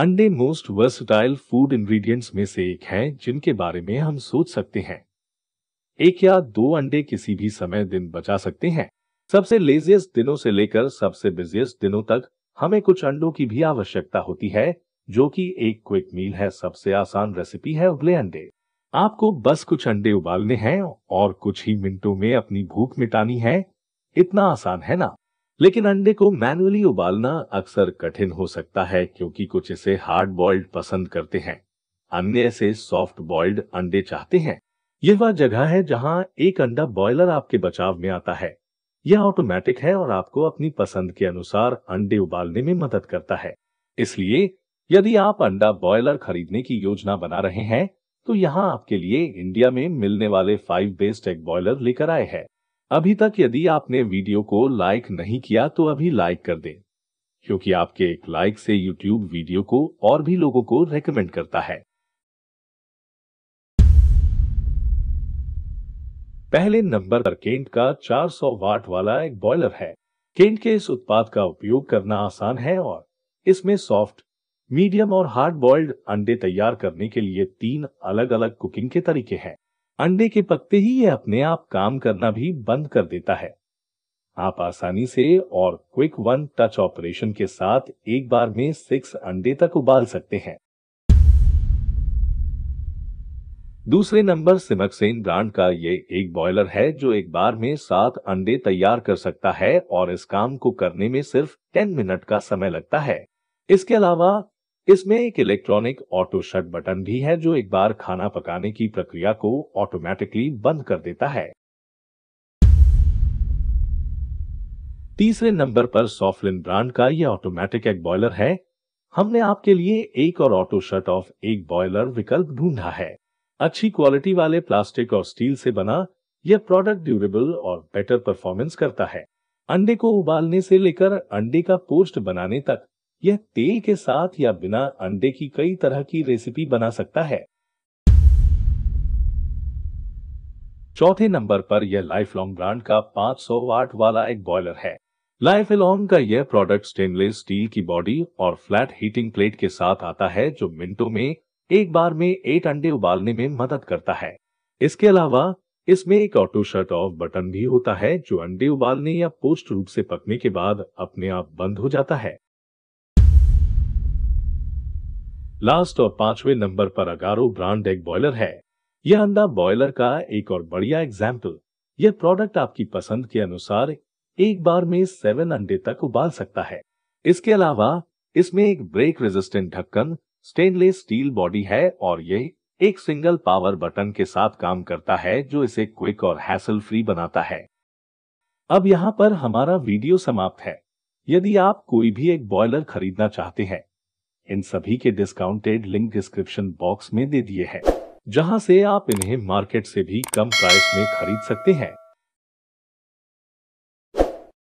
अंडे most versatile food ingredients में से एक हैं जिनके बारे में हम सोच सकते हैं एक या दो अंडे किसी भी समय दिन बचा सकते हैं सबसे लेजिएस्ट दिनों से लेकर सबसे बिजिएस्ट दिनों तक हमें कुछ अंडों की भी आवश्यकता होती है जो कि एक क्विक मील है सबसे आसान रेसिपी है उबले अंडे आपको बस कुछ अंडे उबालने हैं और कुछ ही मिनटों में अपनी भूख मिटानी है इतना आसान है ना लेकिन अंडे को मैनुअली उबालना अक्सर कठिन हो सकता है क्योंकि कुछ इसे हार्ड बॉइल्ड पसंद करते हैं अन्य ऐसे सॉफ्ट बॉइल्ड अंडे चाहते हैं यह वह जगह है जहां एक अंडा बॉयलर आपके बचाव में आता है यह ऑटोमेटिक है और आपको अपनी पसंद के अनुसार अंडे उबालने में मदद करता है इसलिए यदि आप अंडा बॉयलर खरीदने की योजना बना रहे हैं तो यहाँ आपके लिए इंडिया में मिलने वाले फाइव बेस्ट एग बॉयलर लेकर आए हैं अभी तक यदि आपने वीडियो को लाइक नहीं किया तो अभी लाइक कर दें क्योंकि आपके एक लाइक से YouTube वीडियो को और भी लोगों को रेकमेंड करता है पहले नंबर पर केंट का 400 वाट वाला एक बॉयलर है केंट के इस उत्पाद का उपयोग करना आसान है और इसमें सॉफ्ट मीडियम और हार्ड बॉइल्ड अंडे तैयार करने के लिए तीन अलग अलग कुकिंग के तरीके हैं अंडे के पकते ही यह अपने आप काम करना भी बंद कर देता है आप आसानी से और क्विक वन टच ऑपरेशन के साथ एक बार में सिक्स अंडे तक उबाल सकते हैं दूसरे नंबर सिमक्सेन ब्रांड का ये एक बॉयलर है जो एक बार में सात अंडे तैयार कर सकता है और इस काम को करने में सिर्फ टेन मिनट का समय लगता है इसके अलावा इसमें एक इलेक्ट्रॉनिक ऑटो शट बटन भी है जो एक बार खाना पकाने की प्रक्रिया को ऑटोमेटिकली बंद कर देता है तीसरे नंबर पर सॉफ्टलिन ब्रांड का यह ऑटोमेटिक एग बॉयलर है हमने आपके लिए एक और ऑटो शट ऑफ एक बॉयलर विकल्प ढूंढा है अच्छी क्वालिटी वाले प्लास्टिक और स्टील से बना यह प्रोडक्ट ड्यूरेबल और बेटर परफॉर्मेंस करता है अंडे को उबालने से लेकर अंडे का पोस्ट बनाने तक यह तेल के साथ या बिना अंडे की कई तरह की रेसिपी बना सकता है चौथे नंबर पर यह लाइफ लॉन्ग ब्रांड का 500 वाट वाला एक बॉयलर है लाइफ लॉन्ग का यह प्रोडक्ट स्टेनलेस स्टील की बॉडी और फ्लैट हीटिंग प्लेट के साथ आता है जो मिनटों में एक बार में एट अंडे उबालने में मदद करता है इसके अलावा इसमें एक ऑटो शट ऑफ बटन भी होता है जो अंडे उबालने या पोस्ट रूप से पकने के बाद अपने आप बंद हो जाता है लास्ट और पांचवें नंबर पर अगारो ब्रांड एग बॉयलर है यह अंडा बॉयलर का एक और बढ़िया एग्जाम्पल यह प्रोडक्ट आपकी पसंद के अनुसार एक बार में सेवन अंडे तक उबाल सकता है इसके अलावा इसमें एक ब्रेक रेजिस्टेंट ढक्कन स्टेनलेस स्टील बॉडी है और ये एक सिंगल पावर बटन के साथ काम करता है जो इसे क्विक और हैसल फ्री बनाता है अब यहाँ पर हमारा वीडियो समाप्त है यदि आप कोई भी एक बॉयलर खरीदना चाहते हैं इन सभी के डिस्काउंटेड लिंक डिस्क्रिप्शन बॉक्स में दे दिए हैं जहां से आप इन्हें मार्केट से भी कम प्राइस में खरीद सकते हैं